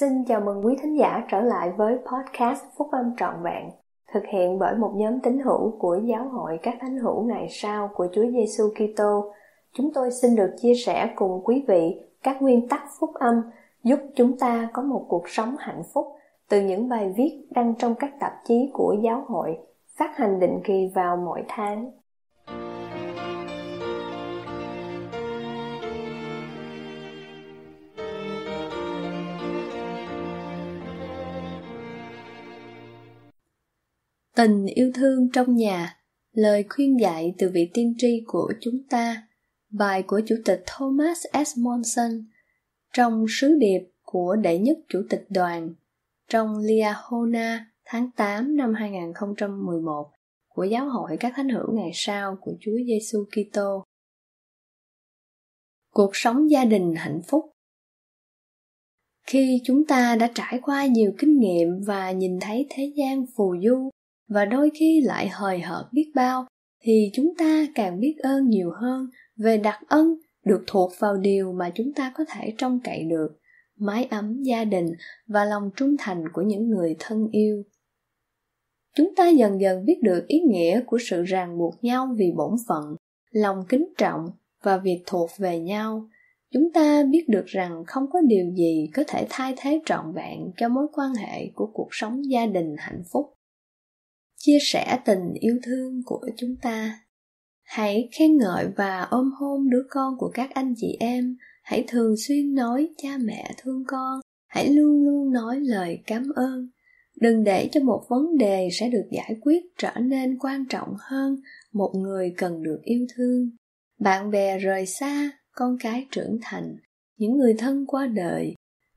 Xin chào mừng quý thính giả trở lại với podcast Phúc Âm Trọn Vẹn, thực hiện bởi một nhóm tín hữu của Giáo hội các thánh hữu ngày sau của Chúa Giêsu Kitô. Chúng tôi xin được chia sẻ cùng quý vị các nguyên tắc phúc âm giúp chúng ta có một cuộc sống hạnh phúc từ những bài viết đăng trong các tạp chí của giáo hội phát hành định kỳ vào mỗi tháng. tình yêu thương trong nhà lời khuyên dạy từ vị tiên tri của chúng ta bài của chủ tịch thomas s monson trong sứ điệp của đệ nhất chủ tịch đoàn trong liahona tháng 8 năm 2011 của giáo hội các thánh hữu ngày sau của Chúa Giêsu Kitô. Cuộc sống gia đình hạnh phúc khi chúng ta đã trải qua nhiều kinh nghiệm và nhìn thấy thế gian phù du và đôi khi lại hời hợt biết bao thì chúng ta càng biết ơn nhiều hơn về đặc ân được thuộc vào điều mà chúng ta có thể trông cậy được mái ấm gia đình và lòng trung thành của những người thân yêu chúng ta dần dần biết được ý nghĩa của sự ràng buộc nhau vì bổn phận lòng kính trọng và việc thuộc về nhau chúng ta biết được rằng không có điều gì có thể thay thế trọn vẹn cho mối quan hệ của cuộc sống gia đình hạnh phúc chia sẻ tình yêu thương của chúng ta hãy khen ngợi và ôm hôn đứa con của các anh chị em hãy thường xuyên nói cha mẹ thương con hãy luôn luôn nói lời cảm ơn đừng để cho một vấn đề sẽ được giải quyết trở nên quan trọng hơn một người cần được yêu thương bạn bè rời xa con cái trưởng thành những người thân qua đời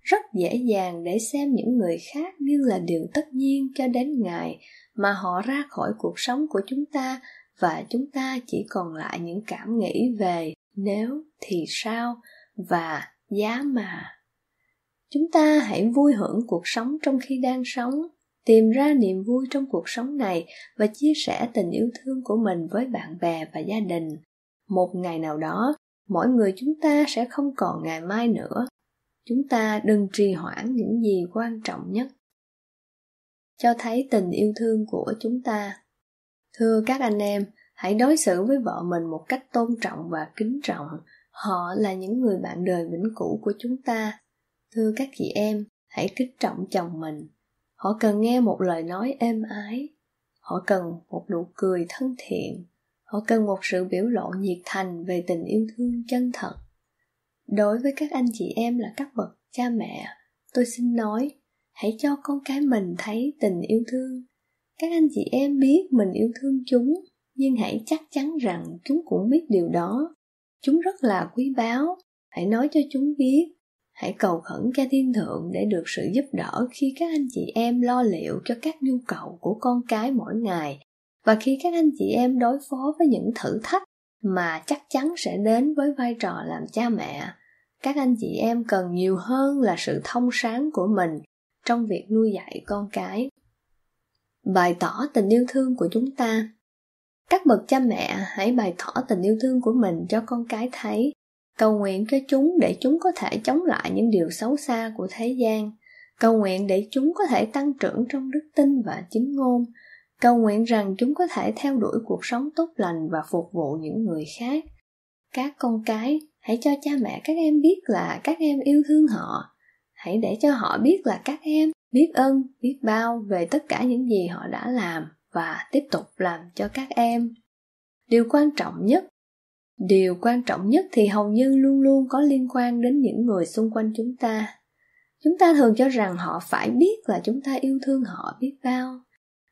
rất dễ dàng để xem những người khác như là điều tất nhiên cho đến ngày mà họ ra khỏi cuộc sống của chúng ta và chúng ta chỉ còn lại những cảm nghĩ về nếu thì sao và giá mà chúng ta hãy vui hưởng cuộc sống trong khi đang sống tìm ra niềm vui trong cuộc sống này và chia sẻ tình yêu thương của mình với bạn bè và gia đình một ngày nào đó mỗi người chúng ta sẽ không còn ngày mai nữa chúng ta đừng trì hoãn những gì quan trọng nhất cho thấy tình yêu thương của chúng ta thưa các anh em hãy đối xử với vợ mình một cách tôn trọng và kính trọng họ là những người bạn đời vĩnh cửu của chúng ta thưa các chị em hãy kính trọng chồng mình họ cần nghe một lời nói êm ái họ cần một nụ cười thân thiện họ cần một sự biểu lộ nhiệt thành về tình yêu thương chân thật đối với các anh chị em là các bậc cha mẹ tôi xin nói hãy cho con cái mình thấy tình yêu thương các anh chị em biết mình yêu thương chúng nhưng hãy chắc chắn rằng chúng cũng biết điều đó chúng rất là quý báu hãy nói cho chúng biết hãy cầu khẩn cha thiên thượng để được sự giúp đỡ khi các anh chị em lo liệu cho các nhu cầu của con cái mỗi ngày và khi các anh chị em đối phó với những thử thách mà chắc chắn sẽ đến với vai trò làm cha mẹ các anh chị em cần nhiều hơn là sự thông sáng của mình trong việc nuôi dạy con cái bày tỏ tình yêu thương của chúng ta các bậc cha mẹ hãy bày tỏ tình yêu thương của mình cho con cái thấy cầu nguyện cho chúng để chúng có thể chống lại những điều xấu xa của thế gian cầu nguyện để chúng có thể tăng trưởng trong đức tin và chính ngôn cầu nguyện rằng chúng có thể theo đuổi cuộc sống tốt lành và phục vụ những người khác các con cái hãy cho cha mẹ các em biết là các em yêu thương họ hãy để cho họ biết là các em biết ơn biết bao về tất cả những gì họ đã làm và tiếp tục làm cho các em điều quan trọng nhất điều quan trọng nhất thì hầu như luôn luôn có liên quan đến những người xung quanh chúng ta chúng ta thường cho rằng họ phải biết là chúng ta yêu thương họ biết bao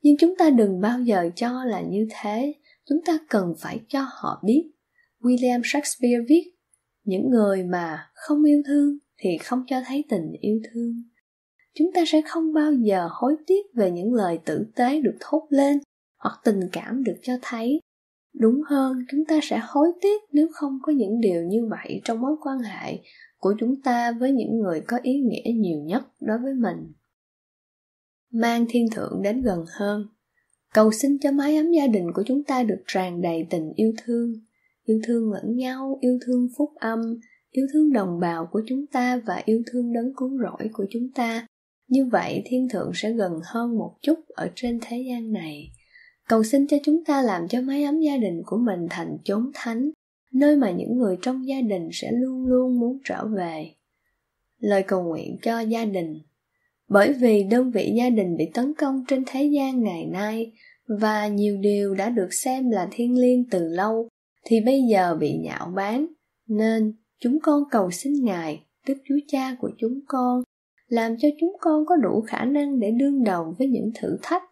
nhưng chúng ta đừng bao giờ cho là như thế chúng ta cần phải cho họ biết william shakespeare viết những người mà không yêu thương thì không cho thấy tình yêu thương chúng ta sẽ không bao giờ hối tiếc về những lời tử tế được thốt lên hoặc tình cảm được cho thấy đúng hơn chúng ta sẽ hối tiếc nếu không có những điều như vậy trong mối quan hệ của chúng ta với những người có ý nghĩa nhiều nhất đối với mình mang thiên thượng đến gần hơn cầu xin cho mái ấm gia đình của chúng ta được tràn đầy tình yêu thương yêu thương lẫn nhau yêu thương phúc âm yêu thương đồng bào của chúng ta và yêu thương đấng cứu rỗi của chúng ta như vậy thiên thượng sẽ gần hơn một chút ở trên thế gian này cầu xin cho chúng ta làm cho mái ấm gia đình của mình thành chốn thánh nơi mà những người trong gia đình sẽ luôn luôn muốn trở về lời cầu nguyện cho gia đình bởi vì đơn vị gia đình bị tấn công trên thế gian ngày nay và nhiều điều đã được xem là thiên liêng từ lâu thì bây giờ bị nhạo báng nên chúng con cầu xin ngài tức chúa cha của chúng con làm cho chúng con có đủ khả năng để đương đầu với những thử thách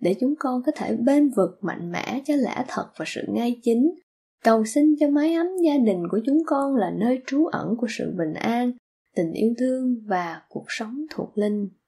để chúng con có thể bên vực mạnh mẽ cho lẽ thật và sự ngay chính cầu xin cho mái ấm gia đình của chúng con là nơi trú ẩn của sự bình an tình yêu thương và cuộc sống thuộc linh